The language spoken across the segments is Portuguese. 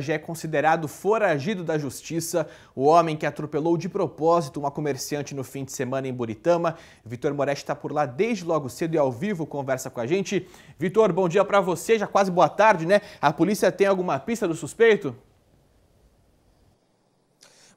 já é considerado foragido da justiça. O homem que atropelou de propósito uma comerciante no fim de semana em Buritama. Vitor Moretti está por lá desde logo cedo e ao vivo conversa com a gente. Vitor, bom dia para você, já quase boa tarde, né? A polícia tem alguma pista do suspeito?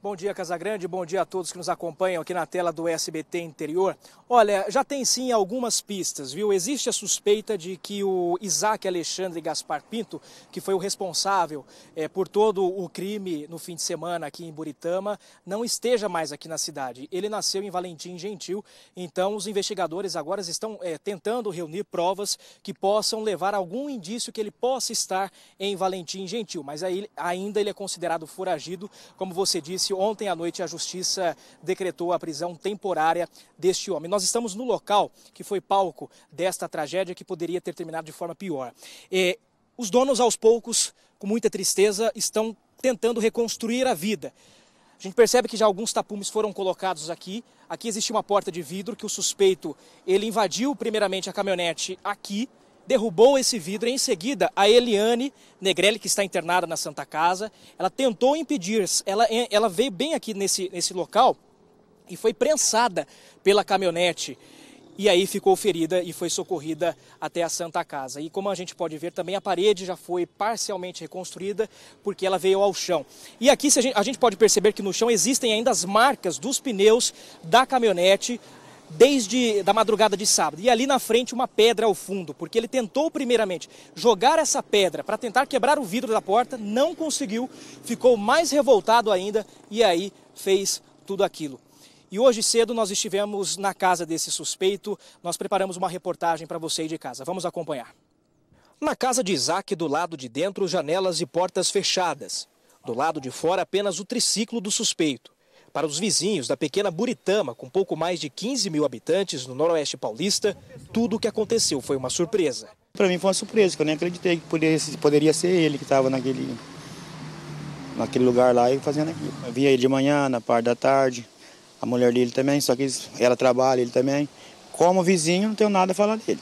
Bom dia, Casagrande. Bom dia a todos que nos acompanham aqui na tela do SBT Interior. Olha, já tem sim algumas pistas, viu? Existe a suspeita de que o Isaac Alexandre Gaspar Pinto, que foi o responsável é, por todo o crime no fim de semana aqui em Buritama, não esteja mais aqui na cidade. Ele nasceu em Valentim Gentil, então os investigadores agora estão é, tentando reunir provas que possam levar algum indício que ele possa estar em Valentim Gentil. Mas aí, ainda ele é considerado foragido, como você disse ontem à noite a justiça decretou a prisão temporária deste homem. Nós estamos no local que foi palco desta tragédia que poderia ter terminado de forma pior. os donos, aos poucos, com muita tristeza, estão tentando reconstruir a vida. A gente percebe que já alguns tapumes foram colocados aqui. Aqui existe uma porta de vidro que o suspeito ele invadiu primeiramente a caminhonete aqui derrubou esse vidro. Em seguida, a Eliane Negrelli, que está internada na Santa Casa, ela tentou impedir, ela, ela veio bem aqui nesse, nesse local e foi prensada pela caminhonete. E aí ficou ferida e foi socorrida até a Santa Casa. E como a gente pode ver também, a parede já foi parcialmente reconstruída porque ela veio ao chão. E aqui a gente, a gente pode perceber que no chão existem ainda as marcas dos pneus da caminhonete desde da madrugada de sábado. E ali na frente uma pedra ao fundo, porque ele tentou primeiramente jogar essa pedra para tentar quebrar o vidro da porta, não conseguiu, ficou mais revoltado ainda e aí fez tudo aquilo. E hoje cedo nós estivemos na casa desse suspeito, nós preparamos uma reportagem para você aí de casa. Vamos acompanhar. Na casa de Isaac, do lado de dentro, janelas e portas fechadas. Do lado de fora, apenas o triciclo do suspeito. Para os vizinhos da pequena Buritama, com pouco mais de 15 mil habitantes no noroeste paulista, tudo o que aconteceu foi uma surpresa. Para mim foi uma surpresa, que eu nem acreditei que poderia, ser ele que estava naquele, naquele lugar lá e fazendo aquilo. Eu via ele de manhã, na parte da tarde, a mulher dele também, só que ela trabalha, ele também. Como vizinho, não tenho nada a falar dele.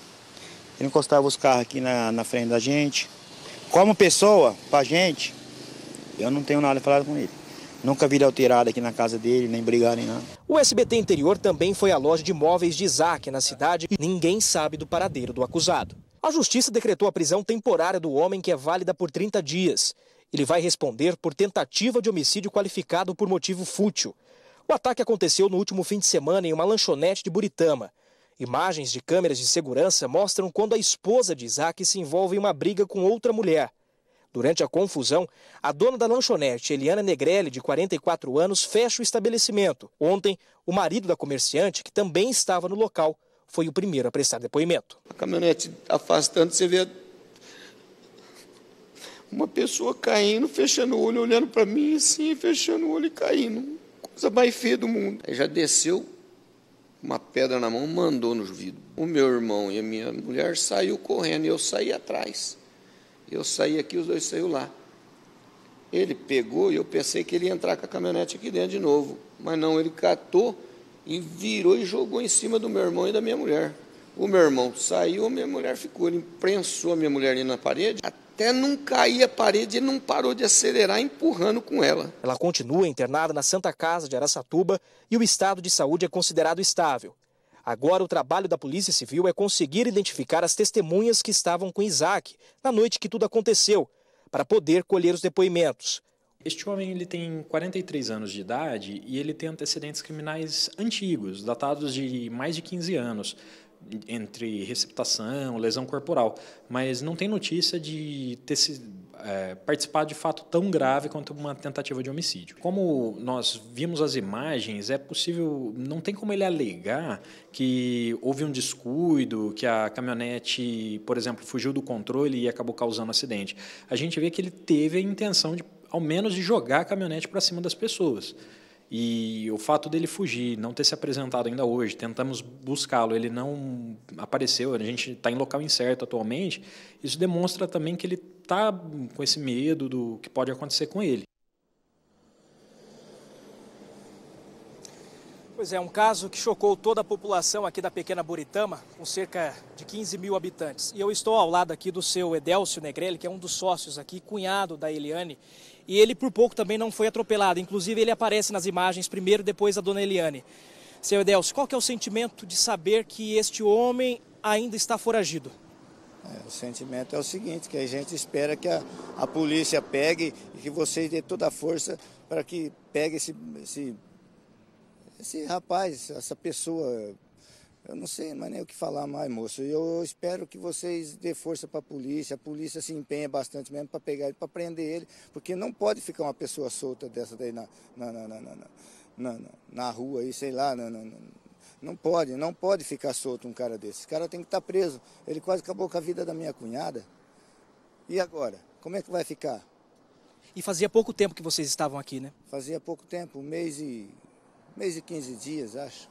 Ele encostava os carros aqui na, na frente da gente. Como pessoa, para gente, eu não tenho nada a falar com ele. Nunca vi ele alterado aqui na casa dele, nem brigar, nem nada. O SBT Interior também foi à loja de móveis de Isaac na cidade e ninguém sabe do paradeiro do acusado. A justiça decretou a prisão temporária do homem, que é válida por 30 dias. Ele vai responder por tentativa de homicídio qualificado por motivo fútil. O ataque aconteceu no último fim de semana em uma lanchonete de Buritama. Imagens de câmeras de segurança mostram quando a esposa de Isaac se envolve em uma briga com outra mulher. Durante a confusão, a dona da lanchonete, Eliana Negrelli, de 44 anos, fecha o estabelecimento. Ontem, o marido da comerciante, que também estava no local, foi o primeiro a prestar depoimento. A caminhonete afastando, você vê uma pessoa caindo, fechando o olho, olhando para mim assim, fechando o olho e caindo. Coisa mais feia do mundo. Aí já desceu uma pedra na mão, mandou nos vidros. O meu irmão e a minha mulher saiu correndo e eu saí atrás. Eu saí aqui, os dois saíram lá. Ele pegou e eu pensei que ele ia entrar com a caminhonete aqui dentro de novo. Mas não, ele catou e virou e jogou em cima do meu irmão e da minha mulher. O meu irmão saiu, a minha mulher ficou. Ele prensou a minha mulher ali na parede. Até não cair a parede, ele não parou de acelerar, empurrando com ela. Ela continua internada na Santa Casa de Araçatuba e o estado de saúde é considerado estável. Agora, o trabalho da Polícia Civil é conseguir identificar as testemunhas que estavam com Isaac na noite que tudo aconteceu, para poder colher os depoimentos. Este homem ele tem 43 anos de idade e ele tem antecedentes criminais antigos, datados de mais de 15 anos, entre receptação, lesão corporal, mas não tem notícia de ter sido é, participar de fato tão grave quanto uma tentativa de homicídio. Como nós vimos as imagens, é possível, não tem como ele alegar que houve um descuido, que a caminhonete, por exemplo, fugiu do controle e acabou causando acidente. A gente vê que ele teve a intenção de, ao menos, de jogar a caminhonete para cima das pessoas. E o fato dele fugir, não ter se apresentado ainda hoje, tentamos buscá-lo, ele não apareceu, a gente está em local incerto atualmente, isso demonstra também que ele está com esse medo do que pode acontecer com ele. Pois é, um caso que chocou toda a população aqui da pequena Buritama, com cerca de 15 mil habitantes. E eu estou ao lado aqui do seu Edelcio Negrelli, que é um dos sócios aqui, cunhado da Eliane. E ele, por pouco, também não foi atropelado. Inclusive, ele aparece nas imagens primeiro, depois a dona Eliane. Seu Edelcio, qual que é o sentimento de saber que este homem ainda está foragido? É, o sentimento é o seguinte, que a gente espera que a, a polícia pegue e que vocês dê toda a força para que pegue esse, esse, esse rapaz, essa pessoa. Eu não sei mais nem o que falar mais, moço. Eu espero que vocês dê força para a polícia. A polícia se empenha bastante mesmo para pegar ele, para prender ele, porque não pode ficar uma pessoa solta dessa daí na, na, na, na, na, na, na, na rua aí, sei lá, na, na, na não pode, não pode ficar solto um cara desse. Esse cara tem que estar tá preso. Ele quase acabou com a vida da minha cunhada. E agora? Como é que vai ficar? E fazia pouco tempo que vocês estavam aqui, né? Fazia pouco tempo, um mês e, mês e 15 dias, acho.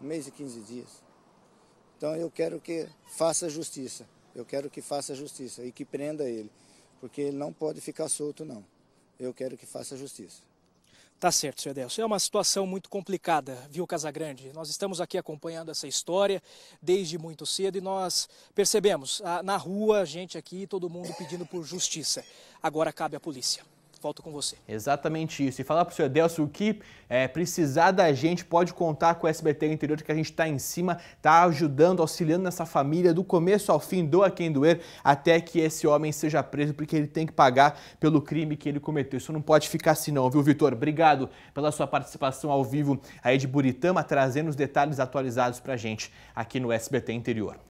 Um mês e 15 dias. Então eu quero que faça justiça. Eu quero que faça justiça e que prenda ele. Porque ele não pode ficar solto, não. Eu quero que faça justiça. Tá certo, seu Edelson. É uma situação muito complicada, viu, Casagrande? Nós estamos aqui acompanhando essa história desde muito cedo e nós percebemos, ah, na rua, gente aqui, todo mundo pedindo por justiça. Agora cabe à polícia. Volto com você. Exatamente isso. E falar para o senhor o que é, precisar da gente pode contar com o SBT Interior, que a gente está em cima, está ajudando, auxiliando nessa família do começo ao fim, doa quem doer, até que esse homem seja preso, porque ele tem que pagar pelo crime que ele cometeu. Isso não pode ficar assim não, viu, Vitor? Obrigado pela sua participação ao vivo aí de Buritama, trazendo os detalhes atualizados para a gente aqui no SBT Interior.